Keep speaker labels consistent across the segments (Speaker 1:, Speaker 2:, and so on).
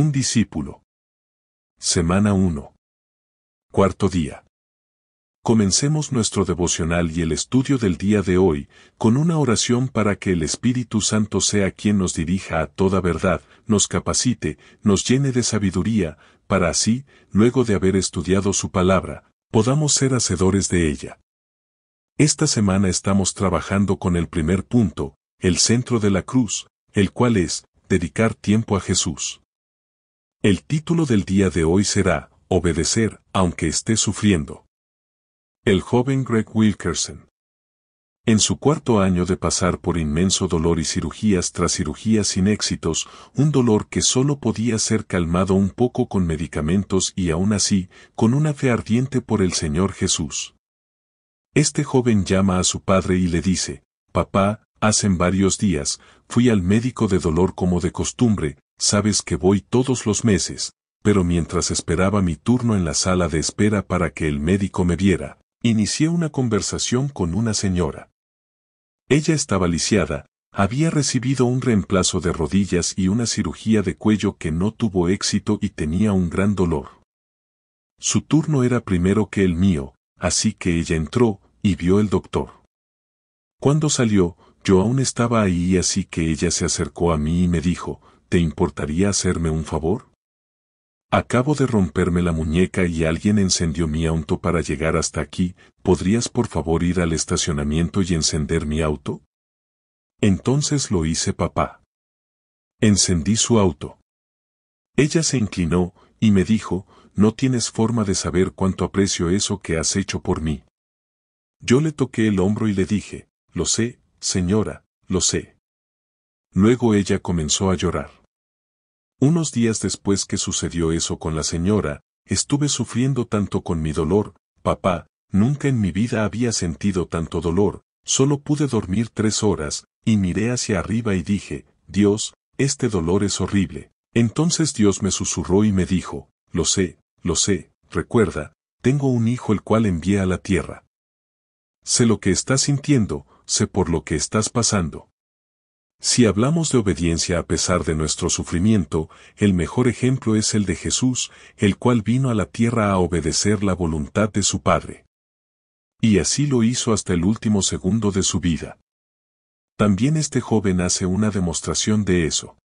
Speaker 1: Un discípulo. Semana 1. Cuarto día. Comencemos nuestro devocional y el estudio del día de hoy con una oración para que el Espíritu Santo sea quien nos dirija a toda verdad, nos capacite, nos llene de sabiduría, para así, luego de haber estudiado su palabra, podamos ser hacedores de ella. Esta semana estamos trabajando con el primer punto, el centro de la cruz, el cual es, dedicar tiempo a Jesús. El título del día de hoy será, Obedecer, aunque esté sufriendo. El joven Greg Wilkerson. En su cuarto año de pasar por inmenso dolor y cirugías tras cirugías sin éxitos, un dolor que solo podía ser calmado un poco con medicamentos y aún así, con una fe ardiente por el Señor Jesús. Este joven llama a su padre y le dice, Papá, Hace varios días, fui al médico de dolor como de costumbre, Sabes que voy todos los meses, pero mientras esperaba mi turno en la sala de espera para que el médico me viera, inicié una conversación con una señora. Ella estaba lisiada, había recibido un reemplazo de rodillas y una cirugía de cuello que no tuvo éxito y tenía un gran dolor. Su turno era primero que el mío, así que ella entró y vio el doctor. Cuando salió, yo aún estaba ahí así que ella se acercó a mí y me dijo, ¿te importaría hacerme un favor? Acabo de romperme la muñeca y alguien encendió mi auto para llegar hasta aquí, ¿podrías por favor ir al estacionamiento y encender mi auto? Entonces lo hice papá. Encendí su auto. Ella se inclinó, y me dijo, no tienes forma de saber cuánto aprecio eso que has hecho por mí. Yo le toqué el hombro y le dije, lo sé, señora, lo sé. Luego ella comenzó a llorar. Unos días después que sucedió eso con la señora, estuve sufriendo tanto con mi dolor, papá, nunca en mi vida había sentido tanto dolor, solo pude dormir tres horas, y miré hacia arriba y dije, Dios, este dolor es horrible. Entonces Dios me susurró y me dijo, lo sé, lo sé, recuerda, tengo un hijo el cual envié a la tierra. Sé lo que estás sintiendo, sé por lo que estás pasando. Si hablamos de obediencia a pesar de nuestro sufrimiento, el mejor ejemplo es el de Jesús, el cual vino a la tierra a obedecer la voluntad de su Padre. Y así lo hizo hasta el último segundo de su vida. También este joven hace una demostración de eso.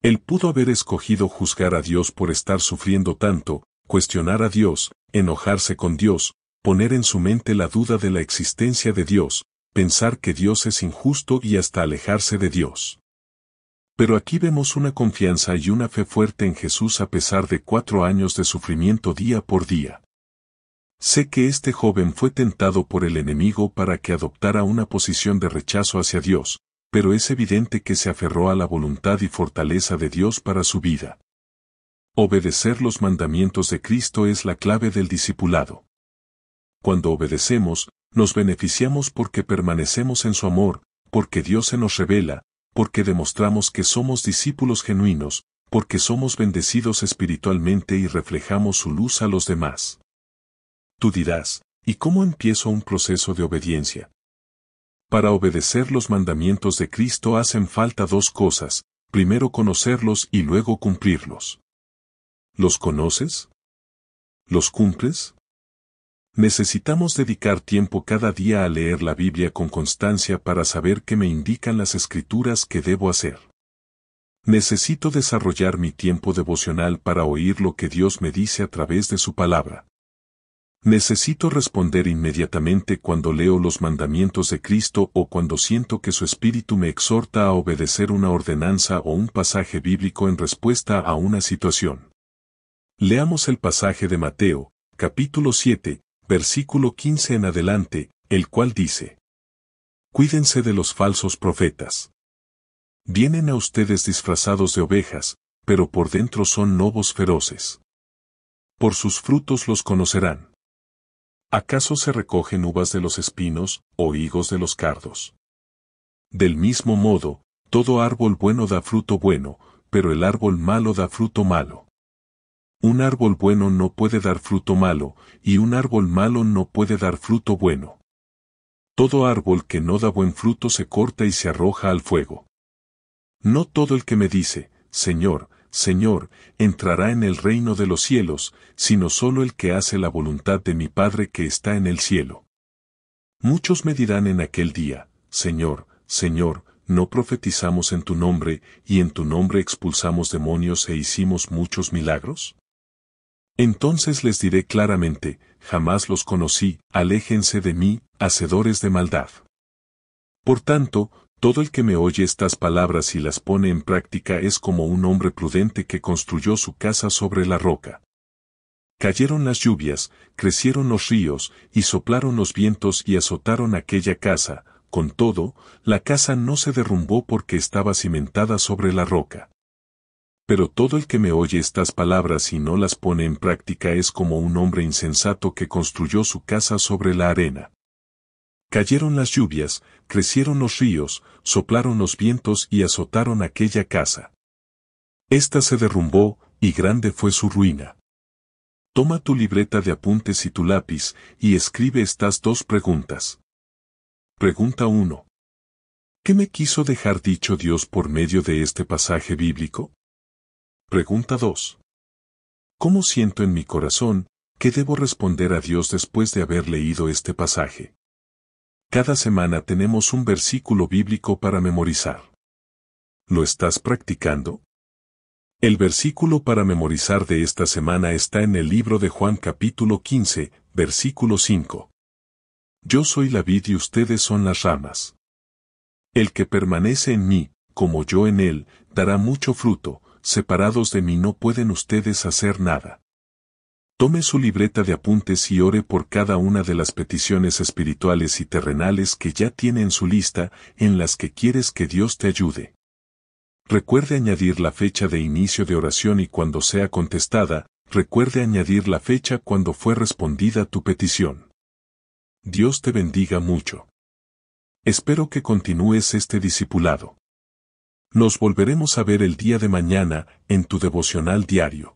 Speaker 1: Él pudo haber escogido juzgar a Dios por estar sufriendo tanto, cuestionar a Dios, enojarse con Dios, poner en su mente la duda de la existencia de Dios, pensar que Dios es injusto y hasta alejarse de Dios. Pero aquí vemos una confianza y una fe fuerte en Jesús a pesar de cuatro años de sufrimiento día por día. Sé que este joven fue tentado por el enemigo para que adoptara una posición de rechazo hacia Dios, pero es evidente que se aferró a la voluntad y fortaleza de Dios para su vida. Obedecer los mandamientos de Cristo es la clave del discipulado. Cuando obedecemos, nos beneficiamos porque permanecemos en su amor, porque Dios se nos revela, porque demostramos que somos discípulos genuinos, porque somos bendecidos espiritualmente y reflejamos su luz a los demás. Tú dirás, ¿y cómo empiezo un proceso de obediencia? Para obedecer los mandamientos de Cristo hacen falta dos cosas, primero conocerlos y luego cumplirlos. ¿Los conoces? ¿Los cumples? Necesitamos dedicar tiempo cada día a leer la Biblia con constancia para saber qué me indican las escrituras que debo hacer. Necesito desarrollar mi tiempo devocional para oír lo que Dios me dice a través de su palabra. Necesito responder inmediatamente cuando leo los mandamientos de Cristo o cuando siento que su espíritu me exhorta a obedecer una ordenanza o un pasaje bíblico en respuesta a una situación. Leamos el pasaje de Mateo, capítulo 7, versículo 15 en adelante, el cual dice, Cuídense de los falsos profetas. Vienen a ustedes disfrazados de ovejas, pero por dentro son lobos feroces. Por sus frutos los conocerán. ¿Acaso se recogen uvas de los espinos, o higos de los cardos? Del mismo modo, todo árbol bueno da fruto bueno, pero el árbol malo da fruto malo. Un árbol bueno no puede dar fruto malo, y un árbol malo no puede dar fruto bueno. Todo árbol que no da buen fruto se corta y se arroja al fuego. No todo el que me dice, Señor, Señor, entrará en el reino de los cielos, sino solo el que hace la voluntad de mi Padre que está en el cielo. Muchos me dirán en aquel día, Señor, Señor, no profetizamos en tu nombre, y en tu nombre expulsamos demonios e hicimos muchos milagros? Entonces les diré claramente, jamás los conocí, aléjense de mí, hacedores de maldad. Por tanto, todo el que me oye estas palabras y las pone en práctica es como un hombre prudente que construyó su casa sobre la roca. Cayeron las lluvias, crecieron los ríos, y soplaron los vientos y azotaron aquella casa, con todo, la casa no se derrumbó porque estaba cimentada sobre la roca. Pero todo el que me oye estas palabras y no las pone en práctica es como un hombre insensato que construyó su casa sobre la arena. Cayeron las lluvias, crecieron los ríos, soplaron los vientos y azotaron aquella casa. Esta se derrumbó, y grande fue su ruina. Toma tu libreta de apuntes y tu lápiz, y escribe estas dos preguntas. Pregunta 1. ¿Qué me quiso dejar dicho Dios por medio de este pasaje bíblico? Pregunta 2. ¿Cómo siento en mi corazón que debo responder a Dios después de haber leído este pasaje? Cada semana tenemos un versículo bíblico para memorizar. ¿Lo estás practicando? El versículo para memorizar de esta semana está en el libro de Juan capítulo 15, versículo 5. Yo soy la vid y ustedes son las ramas. El que permanece en mí, como yo en él, dará mucho fruto, separados de mí no pueden ustedes hacer nada. Tome su libreta de apuntes y ore por cada una de las peticiones espirituales y terrenales que ya tiene en su lista, en las que quieres que Dios te ayude. Recuerde añadir la fecha de inicio de oración y cuando sea contestada, recuerde añadir la fecha cuando fue respondida tu petición. Dios te bendiga mucho. Espero que continúes este discipulado. Nos volveremos a ver el día de mañana en tu devocional diario.